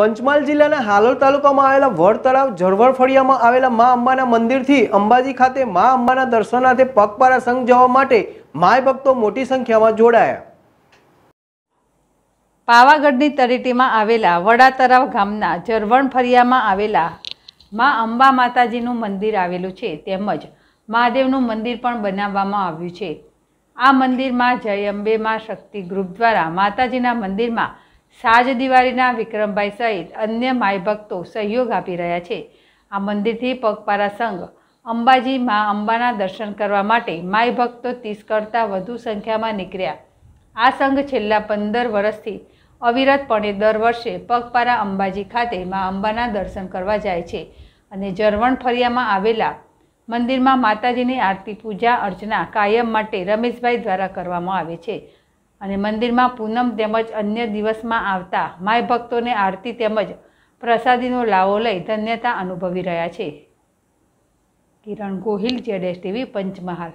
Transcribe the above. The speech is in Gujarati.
પંચમહાલ જિલ્લાના હાલોલ તાલુકામાં આવેલા વડ તળાવ જળવળ ફળિયામાં આવેલા મા અંબાના મંદિરથી અંબાજી ખાતે મા અંબાના દર્શનાર્થે પગપાળા સંઘ જવા માટે માય ભક્તો મોટી સંખ્યામાં જોડાયા પાવાગઢની તરીટીમાં આવેલા વડા તળાવ ગામના ઝરવણ ફરિયામાં આવેલા મા અંબા માતાજીનું મંદિર આવેલું છે તેમજ મહાદેવનું મંદિર પણ બનાવવામાં આવ્યું છે આ મંદિરમાં જય અંબે મા શક્તિ ગ્રુપ દ્વારા માતાજીના મંદિરમાં સાજ દિવાળીના વિક્રમભાઈ સહિત અન્ય માય ભક્તો સહયોગ આપી રહ્યા છે આ મંદિરથી પગપારા સંઘ અંબાજી મા અંબાના દર્શન કરવા માટે માય ભક્તો ત્રીસ કરતાં વધુ સંખ્યામાં નીકળ્યા આ સંઘ છેલ્લા પંદર વર્ષથી અવિરતપણે દર વર્ષે પગપારા અંબાજી ખાતે મા અંબાના દર્શન કરવા જાય છે અને જરવણ ફરિયામાં આવેલા મંદિરમાં માતાજીની આરતી પૂજા અર્ચના કાયમ માટે રમેશભાઈ દ્વારા કરવામાં આવે છે અને મંદિરમાં પૂનમ તેમજ અન્ય દિવસમાં આવતા માય ભક્તોને આરતી તેમજ પ્રસાદીનો લાવો લઈ ધન્યતા અનુભવી રહ્યા છે કિરણ ગોહિલ જેડેશ ટીવી પંચમહાલ